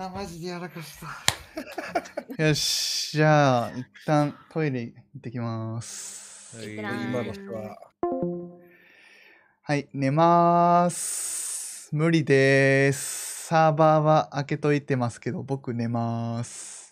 あ、マジでやらかした。よし、じゃあ、一旦トイレ行ってきます。はい、今の人は。はい、寝まーす。無理でーす。サーバーは開けといてますけど、僕寝まーす。